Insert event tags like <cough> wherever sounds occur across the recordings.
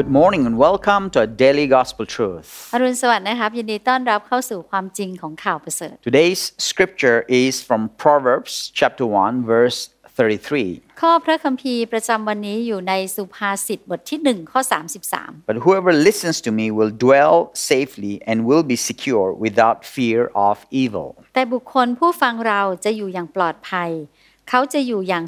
Good morning and welcome to a daily gospel truth. อรุณสวัสดิ์นะครับยินดีต้อนรับเข้าสู่ความจริงของข่าวประเสริฐ Today's scripture is from Proverbs chapter 1 verse 33. ข้อพระคัมภีร์ประจำวันนี้อยู่ในสุภาษิตบทที่1ข้อ33 But whoever listens to me will dwell safely and will be secure without fear of evil. แต่บุคคลผู้ฟังเราจะอยู่อย่างปลอดภัย เขาจะอยู่อย่าง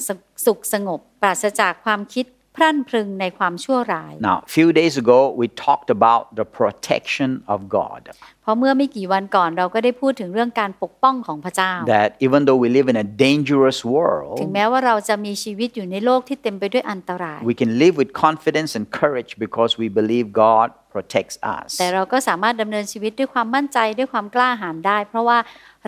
สุขสงบปราศจากความคิดพรั่นพรึงในความชั่วร้าย Now few days ago we talked about the protection of God เพราะเมื่อไม่กี่วันก่อนเราก็ได้พูดถึงเรื่องการปกป้องของพระเจ้า That even though we live in a dangerous world ถึงแม้ว่าเราจะมีชีวิตอยู่ในโลกที่เต็มไปด้วยอันตราย We can live with confidence and courage because we believe God protects us แต่เราก็สามารถดำเนินชีวิตด้วยความมั่นใจด้วยความกล้าหาญได้ เพราะว่า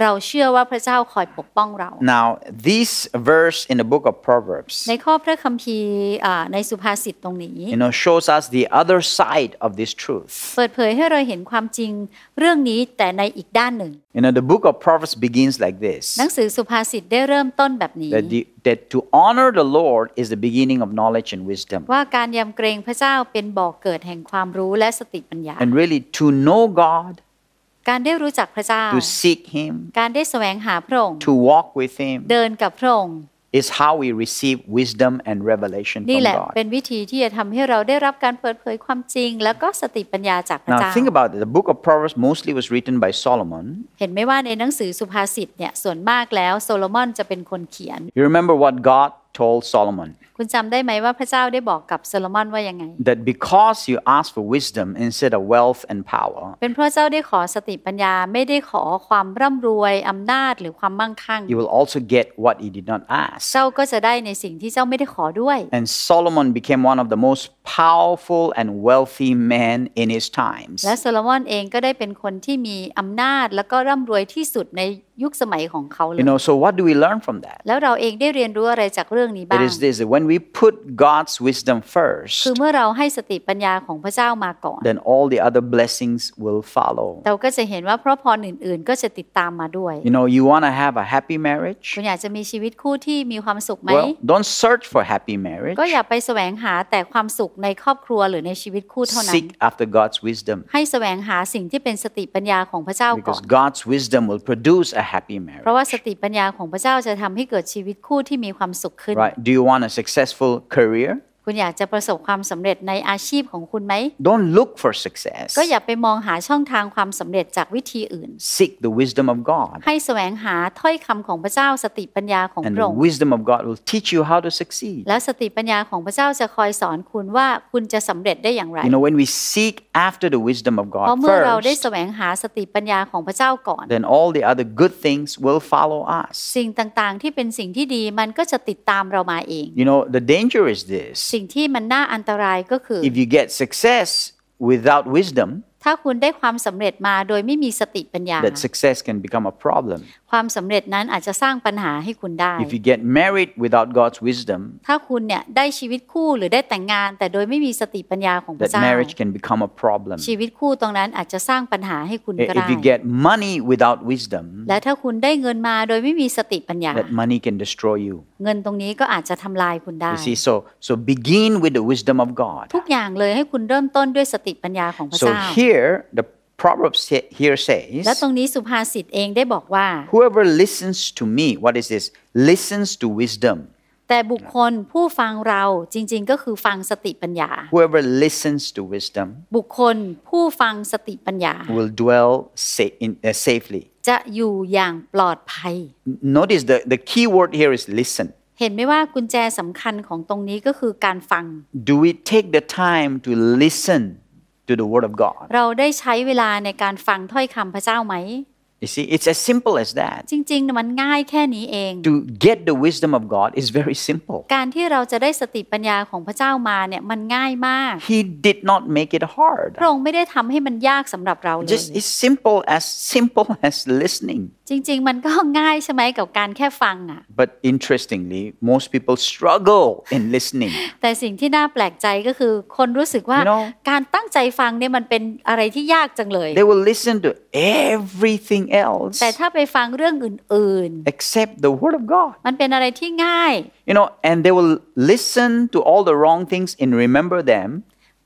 เราเชื่อว่าพระเจ้าคอยปกป้องเรา now this verse in the book of proverbs ในข้อพระคัมภีร์ในสุภาษิตตรงนี้ you know shows us the other side of this truth เปิดเผยให้เราเห็นความจริงเรื่องนี้แต่ในอีกด้านหนึ่ง you know the book of proverbs begins like this หนังสือสุภาษิตได้เริ่มต้นแบบนี้ that the that to honor the Lord is the beginning of knowledge and wisdom. ว่าการยำเกรงพระเจ้าเป็นบ่อเกิดแห่งความรู้และสติปัญญา And really to know God การได้รู้จักพระเจ้า To seek him การได้แสวงหาพระองค์ To walk with him เดินกับพระองค์ is how we receive wisdom and revelation from God. เป็นวิธีที่จะทำให้เราได้รับการเปิดเผยความจริง Now think about it. The book of Proverbs mostly was written by Solomon. เห็นไหมว่าในหนังสือสุภาษิตเนี่ยส่วนมากแล้วโซโลมอนจะเป็นคนเขียน You remember what God told Solomon คุณจำได้ไหมว่าพระเจ้าได้บอกกับโซโลมอนว่ายังไง that because you a s k for wisdom instead of wealth and power เป็นเพราะเจ้าได้ขอสติปัญญาไม่ได้ขอความร่ำรวยอำนาจหรือความมั่งคั่ง you will also get what you did not ask เจ้าก็จะได้ในสิ่งที่เจ้าไม่ได้ขอด้วย and Solomon became one of the most powerful and wealthy man in his times และโซโลมอนเองก็ได้เป็นคนที่มีอำนาจแล้วก็ร่ำรวยที่สุดในยุคสมัยของเขาเลย You know so what do we learn from that แล้วเราเองได้เรียนรู้อะไรจากเรื่องนี้บ้าง It is this when we put God's wisdom first คือเมื่อเราให้สติปัญญาของพระเจ้ามาก่อน Then all the other blessings will follow เราก็จะเห็นว่าพระพรอื่นๆ ก็จะติดตามมาด้วย You know you want to have a happy marriage คุณอยากจะมีชีวิตคู่ที่มีความสุขไหม Well don't search for happy marriage ก็อย่าไปแสวงหาแต่ความสุขขในครอบครัวหรือในชีวิตคู่เท่านั้น Seek after God's wisdom ให้แสวงหาสิ่งที่เป็นสติปัญญาของพระเจ้าก่อน Because God's wisdom will produce a happy marriage เพราะว่าสติปัญญาของพระเจ้าจะทำให้เกิดชีวิตคู่ที่มีความสุขขึ้น Right Do you want a successful career คุณอยากจะประสบความสำเร็จในอาชีพของคุณไหม Don't look for success ก็อย่าไปมองหาช่องทางความสำเร็จจากวิธีอื่น Seek the wisdom of God ให้แสวงหาถ้อยคำของพระเจ้าสติปัญญาของพระองค์ And the wisdom of God will teach you how to succeed และสติปัญญาของพระเจ้าจะคอยสอนคุณว่าคุณจะสำเร็จได้อย่างไร You know when we seek after the wisdom of God เพราะเมื่อเราได้แสวงหาสติปัญญาของพระเจ้าก่อน Then all the other good things will follow us สิ่งต่างๆที่เป็นสิ่งที่ดีมันก็จะติดตามเรามาเอง You know the danger is this ่งที่มันน่าอันตรายก็คือ if you get success without wisdom ถ้าคุณได้ความสำเร็จมาโดยไม่มีสติปัญญา that success can become a problem ความสำเร็จนั้นอาจจะสร้างปัญหาให้คุณได้ If you get married without God's wisdom ถ้าคุณเนี่ยได้ชีวิตคู่หรือได้แต่งงานแต่โดยไม่มีสติปัญญาของพระเจ้า That marriage can become a problem ชีวิตคู่ตรงนั้นอาจจะสร้างปัญหาให้คุณก็ได้ If you get money without wisdom และถ้าคุณได้เงินมาโดยไม่มีสติปัญญา That money can destroy you เงินตรงนี้ก็อาจจะทำลายคุณได้ see so so begin with the wisdom of God ทุกอย่างเลยให้คุณเริ่มต้นด้วยสติปัญญาของพระเจ้า So here the Proverbs here says และตรงนี้สุภาษิตเองได้บอกว่า whoever listens to me what is this listens to wisdom แต่บุคคลผู้ฟังเราจริงๆ whoever listens to wisdom บุคคลผู้ฟังสติปัญญา will dwell in, uh, safely จะอยู่อย่างปลอดภัย notice the the key word here is listen เห็นไหมว่ากุญแจสำคัญของตรงนี้ก็คือการฟัง do we take the time to listen to the Word of God เราได้ใช้เวลาในการฟังถ้อยคำพระเจ้าไหม You see, it's as simple as that. จริง ๆมันง่ายแค่นี้เอง To get the wisdom of God is very simple. การที่เราจะได้สติปัญญาของพระเจ้ามาเนี่ยมันง่ายมาก He did not make it hard. พระองค์ไม่ได้ทำให้มันยากสำหรับเราเลย Just as simple as simple as listening. จริงๆ มันก็ง่ายใช่ไหมกับการแค่ฟังอ่ะ but interestingly most people struggle in listening แต่สิ่งที่น่าแปลกใจก็คือคนรู้สึกว่า you know, การตั้งใจฟังเนี่ยมันเป็นอะไรที่ยากจังเลย they will listen to everything else แต่ถ้าไปฟังเรื่องอื่นๆ except the word of God มันเป็นอะไรที่ง่าย you know and they will listen to all the wrong things and remember them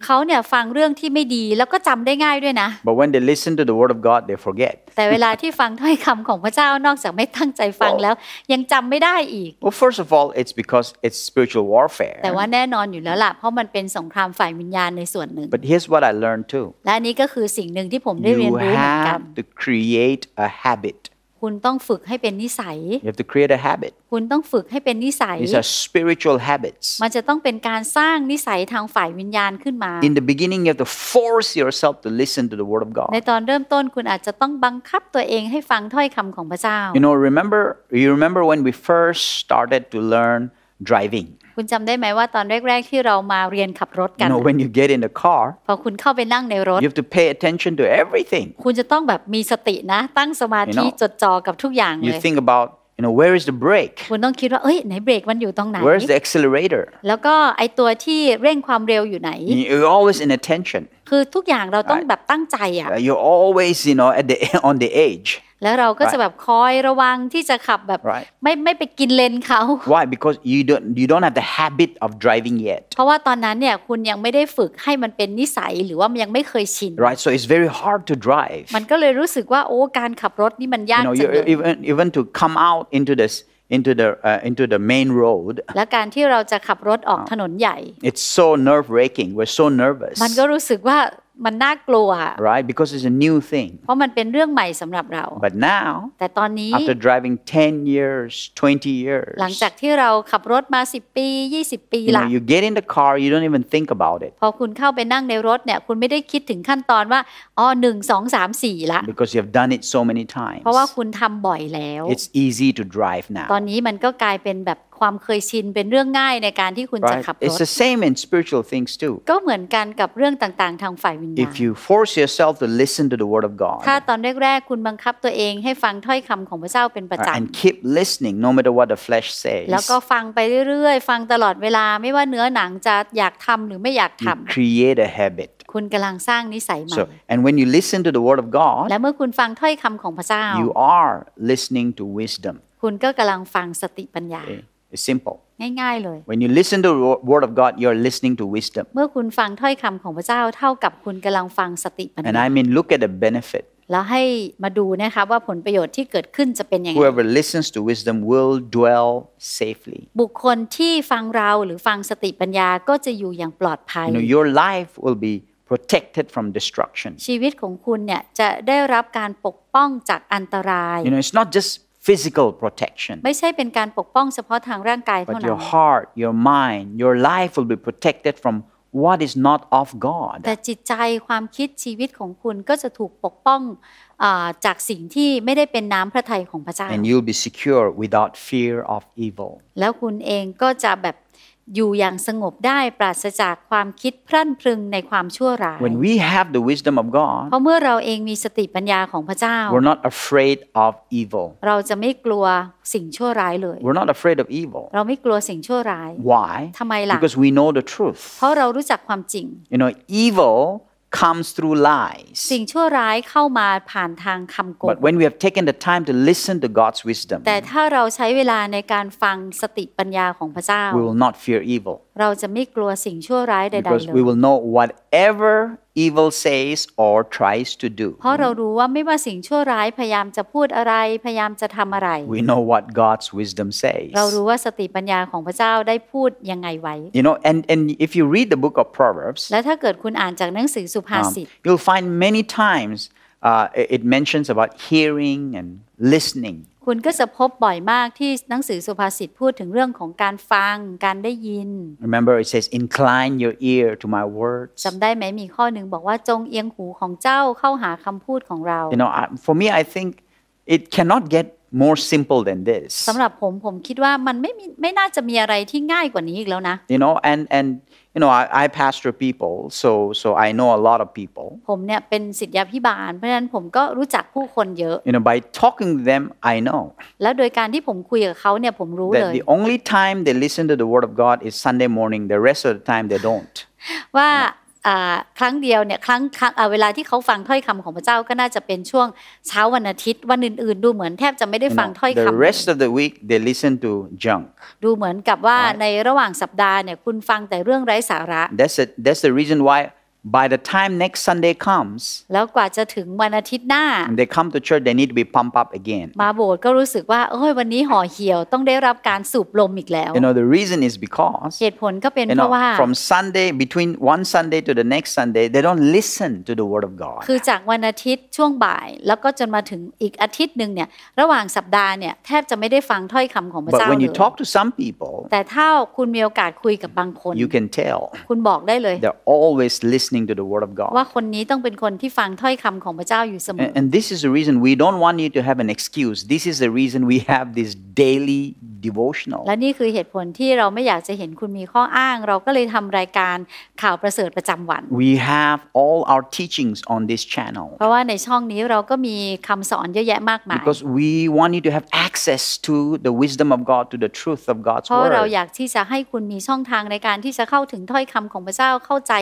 ขาเนี่ยฟังเรื่องที่ไม่ดีแล้วก็จำได้ง่ายด้วยนะ But when they listen to the word of God they forget แต่เวลาที่ฟังถ้อยคำของพระเจ้านอกจากไม่ตั้งใจฟังแล้วยังจำไม่ได้อีก Well first of all it's because it's spiritual warfare แต่ว่าแน่นอนอยู่แล้วล่ะเพราะมันเป็นสงครามฝ่ายวิญญาณในส่วนหนึ่ง But here's what I learned too และนี้ก็คือสิ่งหนึ่งที่ผมได้เรียนรู้เหมือนกัน You have to create a habit คุณต้องฝึกให้เป็นนิสัย You have to create a habit คุณต้องฝึกให้เป็นนิสัย These are spiritual habits มันจะต้องเป็นการสร้างนิสัยทางฝ่ายวิญญาณขึ้นมา In the beginning you have to force yourself to listen to the word of God ในตอนเริ่มต้นคุณอาจจะต้องบังคับตัวเองให้ฟังถ้อยคำของพระเจ้า You know remember you remember when we first started to learn driving คุณจำได้ไหมว่าตอนแรก ๆที่เรามาเรียนขับรถกัน you know, when you get in the car พอคุณเข้าไปนั่งในรถ you have to pay attention to everything คุณจะต้องแบบมีสตินะ ตั้งสมาธิจดจ่อกับทุกอย่างเลย you think about you know where is the brake คุณต้องคิดว่าเอ้ยไหนเบรกมันอยู่ตรงไหน where's the accelerator แล้วก็ไอตัวที่เร่งความเร็ w อยู่ไหน you're always in attention คือทุกอย่างเราต้องแบบตั้งใจอ่ะ you always you know at the on the edge แล้วเราก็จะแบบคอยระวังที่จะขับแบบ ไม่ไม่ไปกินเลนเขา why because you don't you don't have the habit of driving yet เพราะว่าตอนนั้นเนี่ยคุณยังไม่ได้ฝึกให้มันเป็นนิสัยหรือว่ามันยังไม่เคยชิน right so it's very hard to drive มันก็เลยรู้สึกว่าโอ้การขับรถนี่มันยากจังเลย even even to come out into this into the uh, into the main road <laughs> และการที่เราจะขับรถออกถนนใหญ่ it's so nerve wracking we're so nervous มันก็รู้สึกว่ามันน่ากลัว right because it's a new thing เพราะมันเป็นเรื่องใหม่สำหรับเรา but now แต่ตอนนี้ after driving 10 years 20 years หลังจากที่เราขับรถมา 10 ปี 20 ปีละ you get in the car you don't even think about it พอคุณเข้าไปนั่งในรถเนี่ยคุณไม่ได้คิดถึงขั้นตอนว่า อ๋อหนึ่งสองสามสี่ละ because you have done it so many times เพราะว่าคุณทำบ่อยแล้ว it's easy to drive now ตอนนี้มันก็กลายเป็นแบบความเคยชินเป็นเรื่องง่ายในการที่คุณจะขับรถ It's the same in spiritual things too ก็เหมือนกันกับเรื่องต่างๆทางฝ่ายวิญญาณ If you force yourself to listen to the word of God ถ้าตอนแรก ๆ คุณบังคับตัวเองให้ฟังถ้อยคำของพระเจ้าเป็นประจำ And keep listening no matter what the flesh says แล้วก็ฟังไปเรื่อยๆฟังตลอดเวลาไม่ว่าเนื้อหนังจะอยากทำหรือไม่อยากทำ create a habit คุณกำลังสร้างนิสัยใหม่ so, and when you listen to the word of God และเมื่อคุณฟังถ้อยคำของพระเจ้า you are listening to wisdom คุณก็กำลังฟังสติปัญญา It's simple. ง่ายๆเลย When you listen to the word of God, you're listening to wisdom. เมื่อคุณฟังถ้อยคำของพระเจ้าเท่ากับคุณกำลังฟังสติปัญญา And I mean, look at the benefit. แล้วให้มาดูนะคะว่าผลประโยชน์ที่เกิดขึ้นจะเป็นยังไง Whoever listens to wisdom will dwell safely. บุคคลที่ฟังเราหรือฟังสติปัญญาก็จะอยู่อย่างปลอดภัย You know, your life will be protected from destruction. ชีวิตของคุณเนี่ยจะได้รับการปกป้องจากอันตราย You know, it's not just physical protection ไม่ใช่เป็นการปกป้องเฉพาะทางร่างกายเท่านั้น but your heart your mind your life will be protected from what is not of God แต่จิตใจความคิดชีวิตของคุณก็จะถูกปกป้องจากสิ่งที่ไม่ได้เป็นน้ำพระทัยของพระเจ้า and you'll be secure without fear of evil แล้วคุณเองก็จะแบบอยู่อย่างสงบได้ปราศจากความคิดพรั่นพรึงในความชั่วร้าย When we have the wisdom of God เพราะเมื่อเราเองมีสติปัญญาของพระเจ้า We're not afraid of evil เราจะไม่กลัวสิ่งชั่วร้ายเลย We're not afraid of evil เราไม่กลัวสิ่งชั่วร้าย Why ทำไมล่ะ Because we know the truth เพราะเรารู้จักความจริง You know evil comes through lies สิ่งชั่วร้ายเข้ามาผ่านทางคำโกหก but when we have taken the time to listen to God's wisdom แต่ถ้าเราใช้เวลาในการฟังสติปัญญาของพระเจ้า we will not fear evil เราจะไม่กลัวสิ่งชั่วร้ายใดๆเลย because we will know whatever evil says or tries to do เพราะเรารู้ว่าไม่ว่าสิ่งชั่วร้ายพยายามจะพูดอะไร we know what God's wisdom says เรารู้ว่าสติปัญญาของพระเจ้าได้พูดยังไงไว้ you know and and if you read the book of Proverbs และถ้าเกิดคุณอ่านจากหนังสือสุภาษิต you'll find many times uh, it mentions about hearing and listening คุณก็จะพบบ่อยมากที่หนังสือสุภาษิตพูดถึงเรื่องของการฟัง การได้ยิน Remember it says incline your ear to my words จำได้ไหมมีข้อหนึ่งบอกว่าจงเอียงหูของเจ้าเข้าหาคำพูดของเรา You know for me I think it cannot get more simple than this สำหรับผมผมคิดว่ามันไม่มีไม่น่าจะมีอะไรที่ง่ายกว่านี้อีกแล้วนะ you know and and you know I, I pastor people so so I know a lot of people ผมเนี่ยเป็นศิษยาพิบาลเพราะฉะนั้นผมก็รู้จักผู้คนเยอะ you know by talking to them I know แล้วโดยการที่ผมคุยกับเขาเนี่ยผมรู้เลย the only time they listen to the word of God is Sunday morning the rest of the time they don't <laughs> ว่า you know? ครั้งเดียวเนี่ยครั้งเวลาที่เขาฟังถ้อยคำของพระเจ้าก็น่าจะเป็นช่วงเช้าวันอาทิตย์วันอื่นๆดูเหมือนแทบจะไม่ได้ฟังถ้อยคำ The rest of the week they listen to junk ดูเหมือนกับว่าในระหว่างสัปดาห์เนี่ยคุณฟังแต่เรื่องไร้สาระ That's a, that's the reason why by the time next Sunday comes แล้วกว่าจะถึงวันอาทิตย์หน้า they come to church they need to be pumped up again มาโบสถ์ก็รู้สึกว่าเอ้ยวันนี้ห่อเหี่ยวต้องได้รับการสูบลมอีกแล้ว you know the reason is because เหตุผลก็เป็นเพราะว่า from Sunday between one Sunday to the next Sunday they don't listen to the word of God คือจากวันอาทิตย์ช่วงบ่าย แล้วก็จนมาถึงอีกอาทิตย์หนึ่งเนี่ยระหว่างสัปดาห์เนี่ยแทบจะไม่ได้ฟังถ้อยคำของพระเจ้า but when you talk to some people แต่ถ้าคุณมีโอกาสคุยกับบางคน you can tell คุณบอกได้เลย they're always listening listening to the word of God ว่าคนนี้ต้องเป็นคนที่ฟังถ้อยคำของพระเจ้าอยู่เสมอ and this is the reason we don't want you to have an excuse this is the reason we have this daily devotional และนี่คือเหตุผลที่เราไม่อยากจะเห็นคุณมีข้ออ้างเราก็เลยทำรายการข่าวประเสริฐประจำวัน we have all our teachings on this channel เพราะว่าในช่องนี้เราก็มีคำสอนเยอะแยะมากมาย because we want you to have access to the wisdom of God to the truth of God's word เพราะเราอยากที่จะให้คุณมีช่องทางในการที่จะเข้าถึงถ้อยคำของพระเจ้าเข้าใจ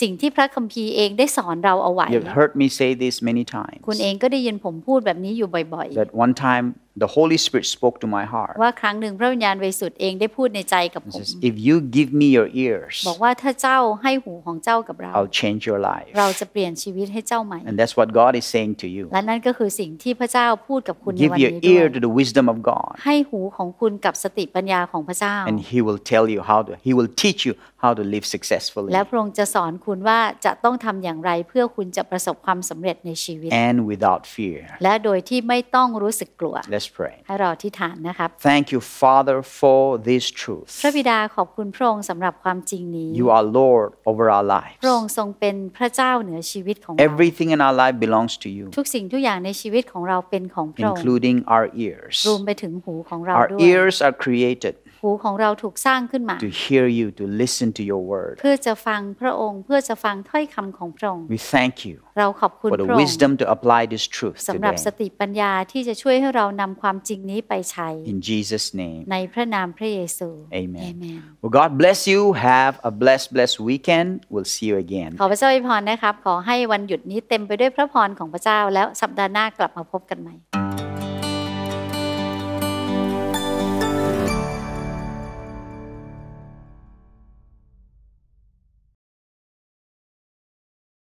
สิ่งที่ที่พระคัมภีร์เองได้สอนเราเอาไว้ You've heard me say this many times คุณเองก็ได้ยินผมพูดแบบนี้อยู่บ่อยๆ That one time the Holy Spirit spoke to my heart. ว่าครั้งหนึ่งพระวิญญาณบริสุทธิ์เองได้พูดในใจกับผม If you give me your ears บอกว่าถ้าเจ้าให้หูของเจ้ากับเรา I'll change your life เราจะเปลี่ยนชีวิตให้เจ้าใหม่ And that's what God is saying to you และนั่นก็คือสิ่งที่พระเจ้าพูดกับคุณในวันนี้ Give your ear to the wisdom of God ให้หูของคุณกับสติปัญญาของพระเจ้า And He will tell you how to He will teach you how to live successfully และพระองค์จะสอนคุณว่าจะต้องทำอย่างไรเพื่อคุณจะประสบความสำเร็จในชีวิต And without fear และโดยที่ไม่ต้องรู้สึกกลัว us pray. ให้เราอธิษฐานนะครับ Thank you, Father, for this truth. พระบิดาขอบคุณพระองค์สำหรับความจริงนี้ You are Lord over our lives. พระองค์ทรงเป็นพระเจ้าเหนือชีวิตของเรา Everything in our life belongs to you, ทุกสิ่งทุกอย่างในชีวิตของเราเป็นของพระองค์ including our ears. รวมไปถึงหูของเรา Our ด้วย ears are created หูของเราถูกสร้างขึ้นมา to hear you to listen to your word เพื่อจะฟังพระองค์เพื่อจะฟังถ้อยคำของพระองค์ we thank you เราขอบคุณพระองค์ for the wisdom to apply this truth สำหรับสติปัญญาที่จะช่วยให้เรานำความจริงนี้ไปใช้ in Jesus name ในพระนามพระเยซู amen amen well God bless you have a blessed blessed weekend we'll see you again ขอพระเจ้าอวยพรนะครับ ขอให้วันหยุดนี้เต็มไปด้วยพระพรของพระเจ้าแล้วสัปดาห์หน้ากลับมาพบกันใหม่